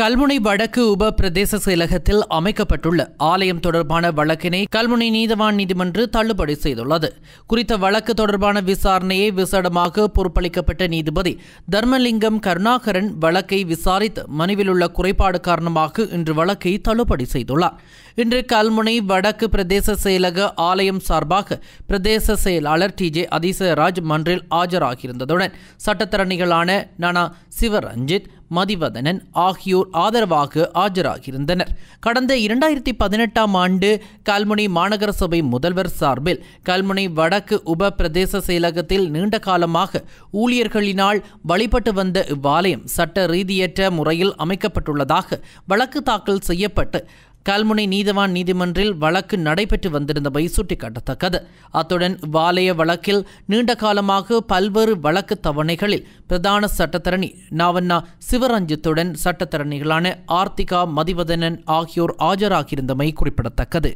கல்முனை வடக்கு உப பிரதேச செயலகத்தில் அமைக்கப்பட்டுள்ள ஆலயம் தொடர்பான வழக்கினை கல்முனை நீதவான் நீதிமன்று தள்ளுபடி செய்துள்ளது குறித்த வழக்கு தொடர்பான விசாரணையை விசேடமாக பொறுப்பளிக்கப்பட்ட நீதிபதி தர்மலிங்கம் கருணாகரன் வழக்கை விசாரித்து மனுவில் உள்ள குறைபாடு காரணமாக இன்று வழக்கை தள்ளுபடி செய்துள்ளார் இன்று கல்முனை வடக்கு பிரதேச செயலக ஆலயம் சார்பாக பிரதேச செயலாளர் டி ஜே அதிசராஜ் மன்றில் ஆஜராகியிருந்ததுடன் சட்டத்தரணிகளான நானா சிவரஞ்சித் மதிவதனன் ஆகியோர் ஆதரவாக ஆஜராகியிருந்தனர் கடந்த இரண்டாயிரத்தி பதினெட்டாம் ஆண்டு கல்முனை மாநகர சபை முதல்வர் சார்பில் கல்முனை வடக்கு உப பிரதேச செயலகத்தில் நீண்ட காலமாக ஊழியர்களினால் வழிபட்டு வந்த இவ்வாலயம் சட்ட ரீதியற்ற முறையில் அமைக்கப்பட்டுள்ளதாக வழக்கு தாக்கல் செய்யப்பட்டு கல்முனை நீதவான் நீதிமன்றில் வழக்கு நடைபெற்று வந்திருந்தவை சுட்டிக்காட்டத்தக்கது அத்துடன் வாலய வழக்கில் நீண்ட காலமாக பல்வேறு வழக்கு தவணைகளில் பிரதான சட்டத்தரணி நாவண்ணா சிவரஞ்சித்துடன் சட்டத்தரணிகளான ஆர்த்திகா மதிவதனன் ஆகியோர் ஆஜராகியிருந்தமை குறிப்பிடத்தக்கது